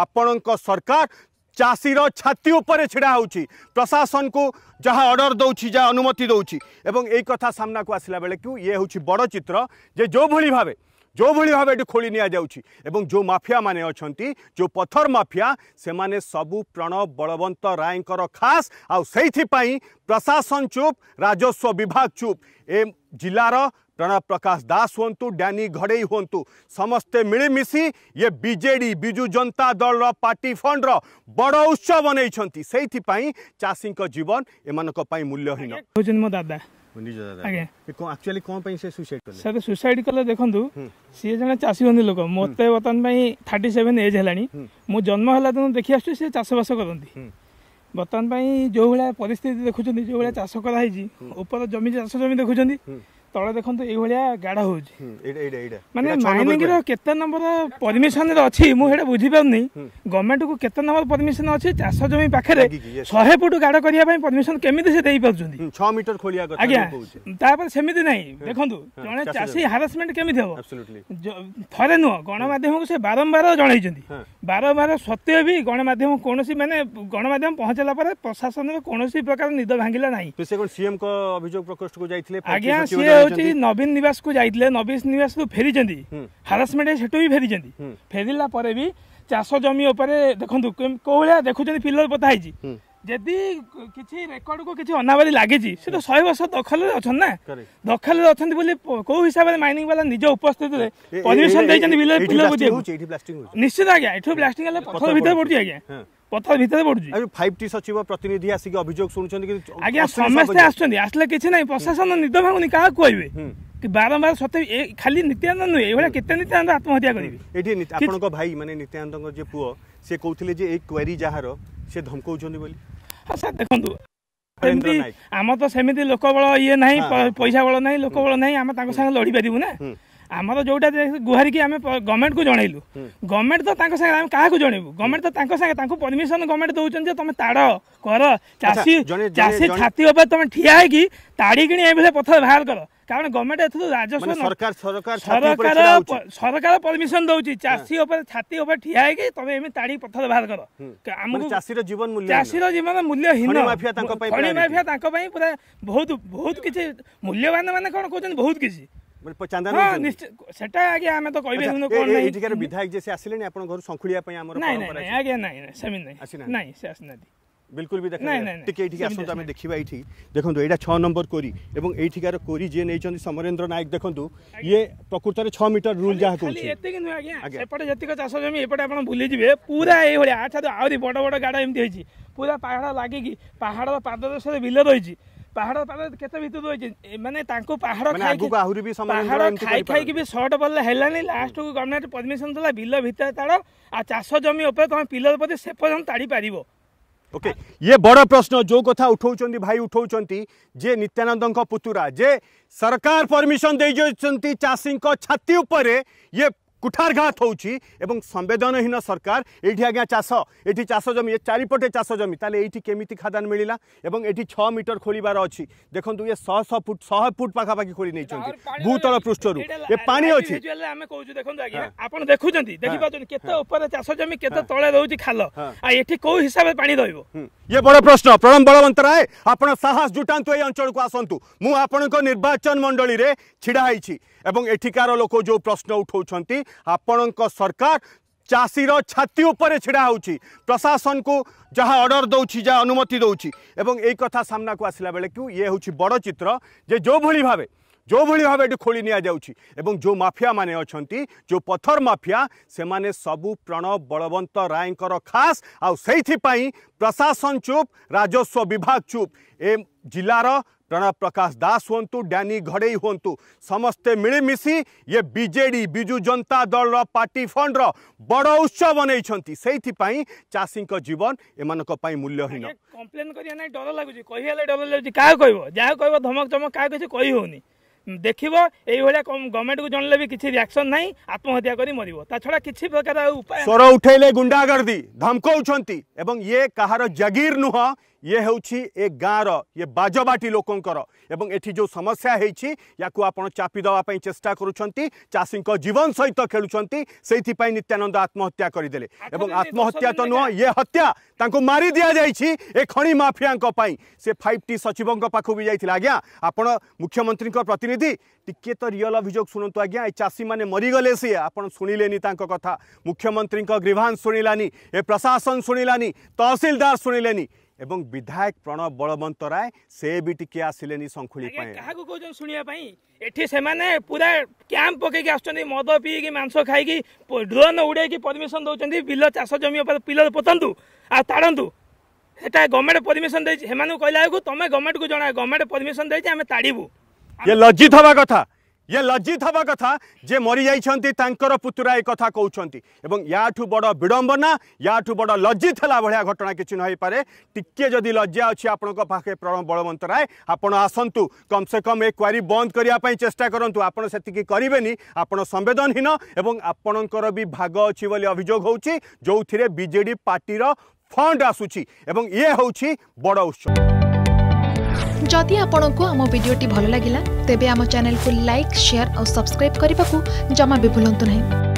ଆପଣଙ୍କ ସରକାର ଚାଷୀର ଛାତି ଉପରେ ଛିଡ଼ା ହେଉଛି ପ୍ରଶାସନକୁ ଯାହା ଅର୍ଡ଼ର ଦେଉଛି ଯାହା ଅନୁମତି ଦେଉଛି ଏବଂ ଏଇ କଥା ସାମ୍ନାକୁ ଆସିଲା ବେଳକୁ ଇଏ ହେଉଛି ବଡ଼ ଚିତ୍ର ଯେ ଯେଉଁଭଳି ଭାବେ ଯେଉଁଭଳି ଭାବେ ଏଠି ଖୋଳି ନିଆଯାଉଛି ଏବଂ ଯେଉଁ ମାଫିଆମାନେ ଅଛନ୍ତି ଯେଉଁ ପଥର ମାଫିଆ ସେମାନେ ସବୁ ପ୍ରଣବ ବଳବନ୍ତ ରାୟଙ୍କର ଖାସ୍ ଆଉ ସେଇଥିପାଇଁ ପ୍ରଶାସନ ଚୁପ୍ ରାଜସ୍ୱ ବିଭାଗ ଚୁପ୍ ଏ ଜିଲ୍ଲାର ପ୍ରଣବ ପ୍ରକାଶ ଦାସ ହୁଅନ୍ତୁ ଡ୍ୟାନି ଘଡ଼େଇ ହୁଅନ୍ତୁ ସମସ୍ତେ ମିଳିମିଶି ଇଏ ବିଜେଡ଼ି ବିଜୁ ଜନତା ଦଳର ପାର୍ଟି ଫଣ୍ଡର ବଡ଼ ଉତ୍ସ ବନେଇଛନ୍ତି ସେଇଥିପାଇଁ ଚାଷୀଙ୍କ ଜୀବନ ଏମାନଙ୍କ ପାଇଁ ମୂଲ୍ୟହୀନ ହେଉଛନ୍ତି ମୋ ଦାଦା ଆଜ୍ଞା ଆକ୍ଚୁଆଲି କ'ଣ ପାଇଁ ସେ ସୁଇସାଇଡ୍ କଲେ ସାର୍ ସୁଇସାଇଡ୍ କଲେ ଦେଖନ୍ତୁ ସିଏ ଜଣେ ଚାଷୀ ଚାଷୀବନ୍ଦୀ ଲୋକ ମୋତେ ବର୍ତ୍ତମାନ ପାଇଁ ଥାର୍ଟି ସେଭେନ୍ ଏଜ୍ ହେଲାଣି ମୁଁ ଜନ୍ମ ହେଲା ଦିନ ଦେଖି ଆସୁଛି ସେ ଚାଷବାସ କରନ୍ତି ବର୍ତ୍ତମାନ ପାଇଁ ଯେଉଁ ଭଳିଆ ପରିସ୍ଥିତି ଦେଖୁଛନ୍ତି ଯେଉଁ ଭଳିଆ ଚାଷ କରାହେଇଛି ଉପର ଜମି ଚାଷ ଜମି ଦେଖୁଛନ୍ତି ତଳେ ଦେଖନ୍ତୁ ଏଇଭଳିଆ ଗାଢ ହଉଛି ମାନେ ମାଇନିଂର କେତେ ନମ୍ବର ପରମିଶନରେ ଅଛି ମୁଁ ସେଇଟା ବୁଝିପାରୁନି ଗଭର୍ଣ୍ଣମେଣ୍ଟକୁ କେତେ ନମ୍ବର ପରମିଶନ ଅଛି ଚାଷ ଜମି ପାଖରେ ଶହେ ଫୁଟ ଗାଢ କରିବା ପାଇଁ ପରମିଶନ କେମିତି ସେ ଦେଇପାରୁଛନ୍ତି ଛଅ ମିଟର ଖୋଳିବା ଆଜ୍ଞା ତାପରେ ସେମିତି ନାହିଁ ଦେଖନ୍ତୁ ଜଣେ ଚାଷୀ ହାରାସମେଣ୍ଟ କେମିତି ହବ ଥରେ ନୁହଁ ଗଣମାଧ୍ୟମକୁ ସେ ବାରମ୍ବାର ଜଣାଇଛନ୍ତି ବାରମ୍ବାର ସତ୍ତ୍ୱେ ବି ଗଣମାଧ୍ୟମ କୌଣସି ମାନେ ଗଣମାଧ୍ୟମ ପହଞ୍ଚିଲା ପରେ ପ୍ରଶାସନରେ କୌଣସି ପ୍ରକାର ନିଦ ଭାଙ୍ଗିଲା ନାହିଁ ସେ ସିଏମ୍ଙ୍କ ଅଭିଯୋଗ ପ୍ରକୋଷ୍ଠକୁ ଯାଇଥିଲେ ଆଜ୍ଞା ସିଏ ହେଉଛି ନବୀନ ନିବାସକୁ ଯାଇଥିଲେ ନବୀନ ନିବାସରୁ ଫେରିଛନ୍ତି ହାରାସମେଣ୍ଟ ସେଠୁ ବି ଫେରିଛନ୍ତି ଫେରିଲା ପରେ ବି ଚାଷ ଜମି ଉପରେ ଦେଖନ୍ତୁ କୋଉ ଭଳିଆ ଦେଖୁଛନ୍ତି ପିଲର ପୋତା ହେଇଛି ଯଦି କିଛି ରେକର୍ଡକୁ କିଛି ଅନାବାରୀ ଲାଗିଛି ସେ ତ ଶହେ ବର୍ଷ ଦଖଲରେ ଅଛନ୍ତି ନା ଦଖଲରେ ଅଛନ୍ତି ବୋଲି କୋଉ ହିସାବରେ ମାଇନିଂ ବାଲା ନିଜ ଉପସ୍ଥିତିରେ ପରମିସନ ଦେଇଛନ୍ତି ବିଲରେ ପିଲର ନିଶ୍ଚିତ ଆଜ୍ଞା ଏଠୁ ବ୍ଲାଷ୍ଟିଂ ହେଲେ ପଥର ଭିତରେ ପଡୁଛି ଆଜ୍ଞା কথা ভিতরে পড়ুছি আমি 5টি সচিব প্রতিনিধি আসি কি অভিযোগ শুনুছন্তি কি আজ্ঞা সমস্ত আসছন্তি আসলে কিছু নাই প্রশাসন নিদ ভাঙুনি কাহা কইবে বারম্বার সত্যি এ খালি নিত্যানন্দ নয় এইভাবে কেতে নিত্যানন্দ আত্মহত্যা করবে এটি আপনার ভাই মানে নিত্যানন্দর যে পুয় সে কৌলে যে এই কোয়ারি যাহার সে ধমকাউছেন বলে হ্যাঁ স্যার দেখুন ସେମିତି ଆମର ତ ସେମିତି ଲୋକବଳ ଇଏ ନାହିଁ ପଇସା ବଳ ନାହିଁ ଲୋକବଳ ନାହିଁ ଆମେ ତାଙ୍କ ସାଙ୍ଗେ ଲଢ଼ିପାରିବୁ ନା ଆମର ଯୋଉଟା ଗୁହାରିକି ଆମେ ଗଭର୍ଣ୍ଣମେଣ୍ଟକୁ ଜଣେଇଲୁ ଗଭର୍ଣ୍ଣମେଣ୍ଟ ତ ତାଙ୍କ ସାଙ୍ଗରେ ଆମେ କାହାକୁ ଜଣେଇବୁ ଗଭର୍ଣ୍ଣମେଣ୍ଟ ତ ତାଙ୍କ ସାଙ୍ଗେ ତାଙ୍କୁ ପରମିସନ ଗଭର୍ଣ୍ଣମେଣ୍ଟ ଦେଉଛନ୍ତି ଯେ ତମେ ତାଡ଼ କର ଚାଷୀ ଚାଷୀ ଛାତି ଉପରେ ତମେ ଠିଆ ହେଇକି ତାଡ଼ି କିଣି ଏଭଳିଆ ପଥର ବାହାର କର কারণ গভর্নমেন্ট এথর রাজস্ব সরকার সরকার সরকার পরমিশন দৌছি চাষী উপরে ছাতি উপরে ঠিয়া হইকি তুমি এমি তাড়ি পথর বাহার কর আমকু চাষীর জীবন মূল্য চাষীর জীবন মূল্য হীন মাফিয়া তাঙ্ক পাই মাফিয়া তাঙ্ক পাই পুরা বহুত বহুত কিছু মূল্যবান মানে কোন কোচন বহুত কিছু সমরেন্দ্র নায়ক দেখন্তু ইয়ে প্রকৃত ছ মিটার রুল যা এপটে যেত চাষ জমি এপটে আপনার ভুলে যাবে পুরা এই ভলি আড় বড় বড় গাড়া এমনি হয়েছে পুরা পাহাড় লাগিকি পাহাড় পাদদেশে বিল রয়েছে पहाड़ पाखे मैंने मानते पहाड़ी पहाड़ खाई खाई भी सर्ट बल है लास्ट को गवर्नमेंट परमिशन देला बिल भितर ताड़ आ चाष जमी उपर तुम पिल प्रति से ताड़ी पार ओके okay. ये बड़ प्रश्न जो कथा उठाऊ भाई उठाऊँ जे नित्यानंद पुतुरा जे सरकार परमिशन दे चाषी छाती ये কুঠারঘাত হচ্ছে এবং সংবেদনহীন সরকার এইটি আজ্ঞা চাষ এটি চাষ জমি এ চারিপটে চাষ জমি তাহলে এইটি কেমিতি খাদান মিলিলা এবং এটি ছ মিটর খোলিবার অছি দেখুন এ শহ শহ ফুট শহ ফুট পাখাপাখি খোলি নিয়েছেন ভূতল পৃষ্ঠর এ পা অছি আমি কৌছু দেখুন আজ্ঞা আপনার দেখুছেন দেখিপাচ্ছেন কেতে উপরে চাষ জমি কেতে তলে রয়েছে খাল আর এটি কেউ হিসাবে পা দইব ইয়ে বড় প্রশ্ন প্রণব বলবন্ত রায় আপনার সাহস জুটান্তু এই অঞ্চলক আসন্তু মু আপনার নির্বাচন মন্ডলী ছিড়া হয়েছি এবং এঠিকার লোক যে প্রশ্ন উঠাও ଆପଣଙ୍କ ସରକାର ଚାଷୀର ଛାତି ଉପରେ ଛିଡ଼ା ହେଉଛି ପ୍ରଶାସନକୁ ଯାହା ଅର୍ଡ଼ର ଦେଉଛି ଯାହା ଅନୁମତି ଦେଉଛି ଏବଂ ଏଇ କଥା ସାମ୍ନାକୁ ଆସିଲା ବେଳକୁ ଇଏ ହେଉଛି ବଡ଼ ଚିତ୍ର ଯେ ଯେଉଁଭଳି ଭାବେ ଯେଉଁଭଳି ଭାବେ ଏଠି ଖୋଳି ନିଆଯାଉଛି ଏବଂ ଯେଉଁ ମାଫିଆମାନେ ଅଛନ୍ତି ଯେଉଁ ପଥର ମାଫିଆ ସେମାନେ ସବୁ ପ୍ରଣବ ବଳବନ୍ତ ରାୟଙ୍କର ଖାସ୍ ଆଉ ସେଇଥିପାଇଁ ପ୍ରଶାସନ ଚୁପ୍ ରାଜସ୍ୱ ବିଭାଗ ଚୁପ୍ ଏ जिलार प्रणव प्रकाश दास हूँ डैनी घड़े हूँ समस्ते मिलमिशी ये विजेडी विजु जनता दल पार्टी फंड बड़ उत्सव बनई से चाषी जीवन एम मूल्यहीन कम्प्लेन करना डर लगुच कही डर लगुच क्या कह जहाँ कह धमक चमक क्या किसी कही होनी ଦେଖିବ ଏଇଭଳିଆ ଗଭର୍ଣ୍ଣମେଣ୍ଟକୁ ଜଣିଲେ ବି କିଛି ରିଆକ୍ସନ୍ ନାହିଁ ଆତ୍ମହତ୍ୟା କରି ମରିବ ତା ଛଡ଼ା କିଛି ପ୍ରକାର ଉପାୟ ସ୍ୱର ଉଠେଇଲେ ଗୁଣ୍ଡାଗର୍ଦି ଧମକଉଛନ୍ତି ଏବଂ ଇଏ କାହାର ଜାଗିର ये हूँ ये गाँव ये बाजबाटी लोकंर एवं एटी जो समस्या होपीदे चेस्टा करी जीवन सहित खेलु से नित्यानंद आत्महत्या करदे आत्महत्या तो नुह ये हत्या मारी दि जाए खणी मफिया से फाइव टी सचिव पाखक भी जाइए आज्ञा आप मुख्यमंत्री प्रतिनिधि टी तो रियल अभोग शुणु आज्ञा ये चाषी मैंने मरीगले सी आप शुणिले कथा मुख्यमंत्री ग्रीभांस शुणिलानी ए प्रशासन शुणिलानी तहसिलदार शुणिले এবং বিধায়ক প্রণব বলবন্ত রায় সে বি টিকে আসিলেনি শঙ্খুলি কাহাকু কৌছেন শুনিয়া পাই এটি সেমানে পুরা ক্যাম্প পকাইকি আসছেন মদ পিইকি মাংস খাইকি ড্রোন উড়াইকি পরমিশন দৌছেন বিল চাষ জমি উপরে পিল পোতন্তু আর তাড়ন্তু সেটা গভর্নমেন্ট পরমিশন দিয়েছি সেমানু কইলা বেলকু তুমি গভর্নমেন্টকে জনায় গভর্নমেন্ট পরমিশন দিয়েছি আমি তাড়িবু ইয়ে লজ্জিত হওয়া কথা ইয়ে লজ্জিত হওয়া কথা যে মরি যাই তাঁর পুতুরা এই কথা কৌন এবং ইয়াঠু বড় বিড়ম্বনা ইয়াঠু বড় লজ্জিত হলা ভাগ ঘটনা কিছু নইপরে টিকিয়ে যদি লজ্জা অছি আপনার পাখে বলবন্ত রায় আপনার আসন্তু কমসে কম এ কোয়ারি বন্ধ করা চেষ্টা করতু আপনার সেটিকি করবে আপনার সংবেদনহীন এবং আপনার বি ভাগ অছি বলে অভিযোগ হচ্ছে যে বিজেডি পার্টির ফন্ড আসুচি এবং ইয়ে হচ্ছে বড় উৎসব जदि आपण को आम भिडी भल लगला तेब चेल को लाइक सेयार और सब्सक्राइब करने को जमा भी भूलु ना